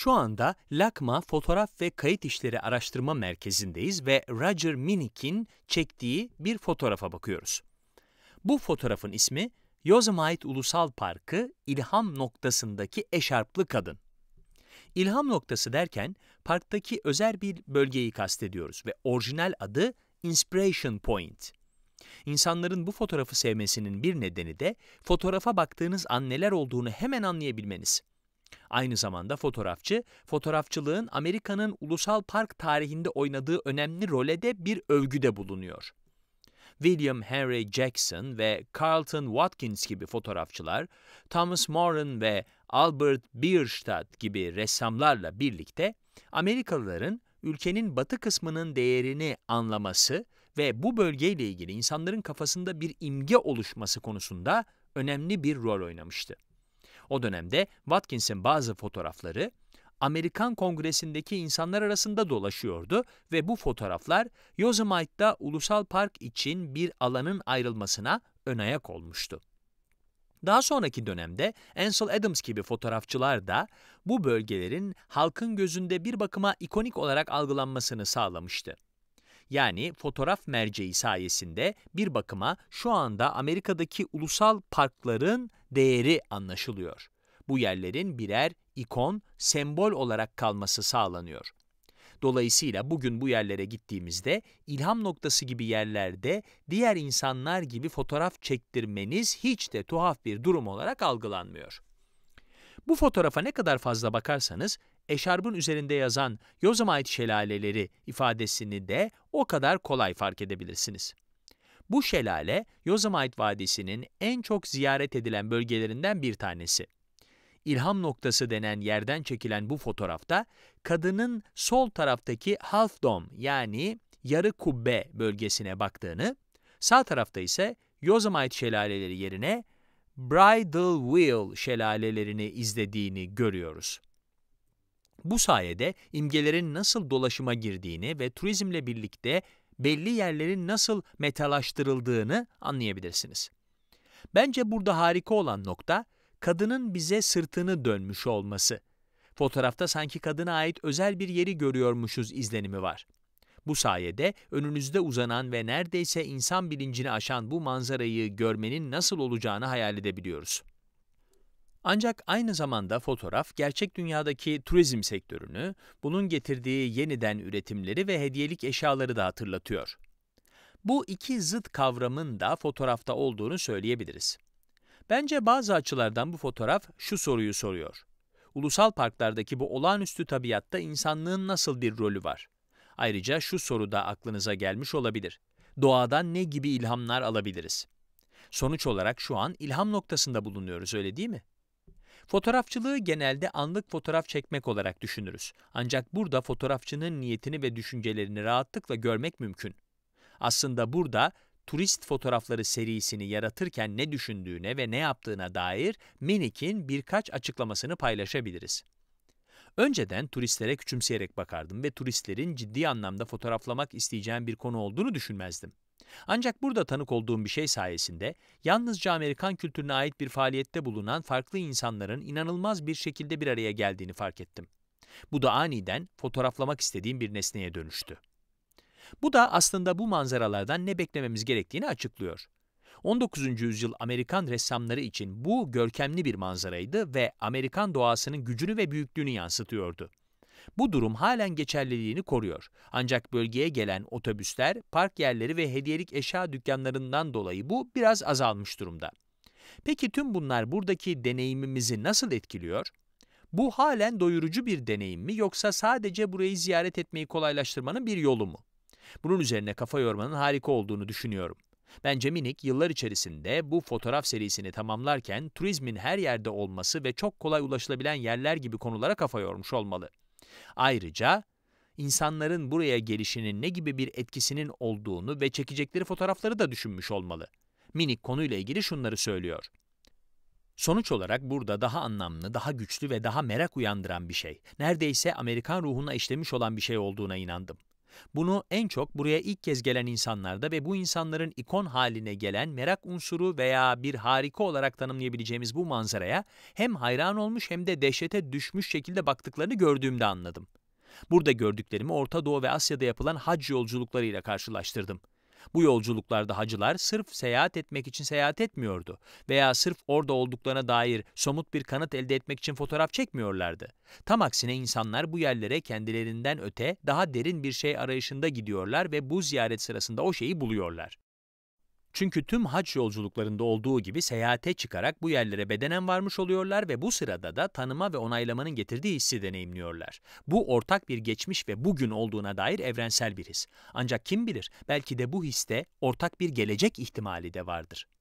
Şu anda Lakma Fotoğraf ve Kayıt İşleri Araştırma Merkezi'ndeyiz ve Roger Minick'in çektiği bir fotoğrafa bakıyoruz. Bu fotoğrafın ismi Yosemite Ulusal Parkı İlham Noktası'ndaki Eşarplı Kadın. İlham noktası derken parktaki özel bir bölgeyi kastediyoruz ve orijinal adı Inspiration Point. İnsanların bu fotoğrafı sevmesinin bir nedeni de fotoğrafa baktığınız an neler olduğunu hemen anlayabilmeniz. Aynı zamanda fotoğrafçı, fotoğrafçılığın Amerika'nın ulusal park tarihinde oynadığı önemli role de bir övgüde bulunuyor. William Henry Jackson ve Carlton Watkins gibi fotoğrafçılar, Thomas Moran ve Albert Bierstadt gibi ressamlarla birlikte Amerikalıların ülkenin batı kısmının değerini anlaması ve bu bölgeyle ilgili insanların kafasında bir imge oluşması konusunda önemli bir rol oynamıştı. O dönemde Watkins'in bazı fotoğrafları Amerikan Kongresi'ndeki insanlar arasında dolaşıyordu ve bu fotoğraflar Yosemite'da ulusal park için bir alanın ayrılmasına ön ayak olmuştu. Daha sonraki dönemde Ansel Adams gibi fotoğrafçılar da bu bölgelerin halkın gözünde bir bakıma ikonik olarak algılanmasını sağlamıştı yani fotoğraf merceği sayesinde bir bakıma şu anda Amerika'daki ulusal parkların değeri anlaşılıyor. Bu yerlerin birer ikon, sembol olarak kalması sağlanıyor. Dolayısıyla bugün bu yerlere gittiğimizde ilham noktası gibi yerlerde diğer insanlar gibi fotoğraf çektirmeniz hiç de tuhaf bir durum olarak algılanmıyor. Bu fotoğrafa ne kadar fazla bakarsanız eşarbın üzerinde yazan Yosemite şelaleleri ifadesini de o kadar kolay fark edebilirsiniz. Bu şelale Yosemite Vadisi'nin en çok ziyaret edilen bölgelerinden bir tanesi. İlham noktası denen yerden çekilen bu fotoğrafta kadının sol taraftaki half dome yani yarı kubbe bölgesine baktığını, sağ tarafta ise Yosemite şelaleleri yerine Bridal Wheel şelalelerini izlediğini görüyoruz. Bu sayede imgelerin nasıl dolaşıma girdiğini ve turizmle birlikte belli yerlerin nasıl metalaştırıldığını anlayabilirsiniz. Bence burada harika olan nokta, kadının bize sırtını dönmüş olması. Fotoğrafta sanki kadına ait özel bir yeri görüyormuşuz izlenimi var. Bu sayede önünüzde uzanan ve neredeyse insan bilincini aşan bu manzarayı görmenin nasıl olacağını hayal edebiliyoruz. Ancak aynı zamanda fotoğraf gerçek dünyadaki turizm sektörünü, bunun getirdiği yeniden üretimleri ve hediyelik eşyaları da hatırlatıyor. Bu iki zıt kavramın da fotoğrafta olduğunu söyleyebiliriz. Bence bazı açılardan bu fotoğraf şu soruyu soruyor. Ulusal parklardaki bu olağanüstü tabiatta insanlığın nasıl bir rolü var? Ayrıca şu soru da aklınıza gelmiş olabilir. Doğadan ne gibi ilhamlar alabiliriz? Sonuç olarak şu an ilham noktasında bulunuyoruz öyle değil mi? Fotoğrafçılığı genelde anlık fotoğraf çekmek olarak düşünürüz. Ancak burada fotoğrafçının niyetini ve düşüncelerini rahatlıkla görmek mümkün. Aslında burada turist fotoğrafları serisini yaratırken ne düşündüğüne ve ne yaptığına dair Minik'in birkaç açıklamasını paylaşabiliriz. Önceden turistlere küçümseyerek bakardım ve turistlerin ciddi anlamda fotoğraflamak isteyeceğim bir konu olduğunu düşünmezdim. Ancak burada tanık olduğum bir şey sayesinde yalnızca Amerikan kültürüne ait bir faaliyette bulunan farklı insanların inanılmaz bir şekilde bir araya geldiğini fark ettim. Bu da aniden fotoğraflamak istediğim bir nesneye dönüştü. Bu da aslında bu manzaralardan ne beklememiz gerektiğini açıklıyor. 19. yüzyıl Amerikan ressamları için bu görkemli bir manzaraydı ve Amerikan doğasının gücünü ve büyüklüğünü yansıtıyordu. Bu durum halen geçerliliğini koruyor. Ancak bölgeye gelen otobüsler, park yerleri ve hediyelik eşya dükkanlarından dolayı bu biraz azalmış durumda. Peki tüm bunlar buradaki deneyimimizi nasıl etkiliyor? Bu halen doyurucu bir deneyim mi yoksa sadece burayı ziyaret etmeyi kolaylaştırmanın bir yolu mu? Bunun üzerine kafa yormanın harika olduğunu düşünüyorum. Bence Minik yıllar içerisinde bu fotoğraf serisini tamamlarken turizmin her yerde olması ve çok kolay ulaşılabilen yerler gibi konulara kafa yormuş olmalı. Ayrıca insanların buraya gelişinin ne gibi bir etkisinin olduğunu ve çekecekleri fotoğrafları da düşünmüş olmalı. Minik konuyla ilgili şunları söylüyor. Sonuç olarak burada daha anlamlı, daha güçlü ve daha merak uyandıran bir şey. Neredeyse Amerikan ruhuna işlemiş olan bir şey olduğuna inandım. Bunu en çok buraya ilk kez gelen insanlarda ve bu insanların ikon haline gelen merak unsuru veya bir harika olarak tanımlayabileceğimiz bu manzaraya hem hayran olmuş hem de dehşete düşmüş şekilde baktıklarını gördüğümde anladım. Burada gördüklerimi Orta Doğu ve Asya'da yapılan hac yolculuklarıyla karşılaştırdım. Bu yolculuklarda hacılar sırf seyahat etmek için seyahat etmiyordu veya sırf orada olduklarına dair somut bir kanıt elde etmek için fotoğraf çekmiyorlardı. Tam aksine insanlar bu yerlere kendilerinden öte daha derin bir şey arayışında gidiyorlar ve bu ziyaret sırasında o şeyi buluyorlar. Çünkü tüm hac yolculuklarında olduğu gibi seyahate çıkarak bu yerlere bedenen varmış oluyorlar ve bu sırada da tanıma ve onaylamanın getirdiği hissi deneyimliyorlar. Bu ortak bir geçmiş ve bugün olduğuna dair evrensel bir his. Ancak kim bilir belki de bu histe ortak bir gelecek ihtimali de vardır.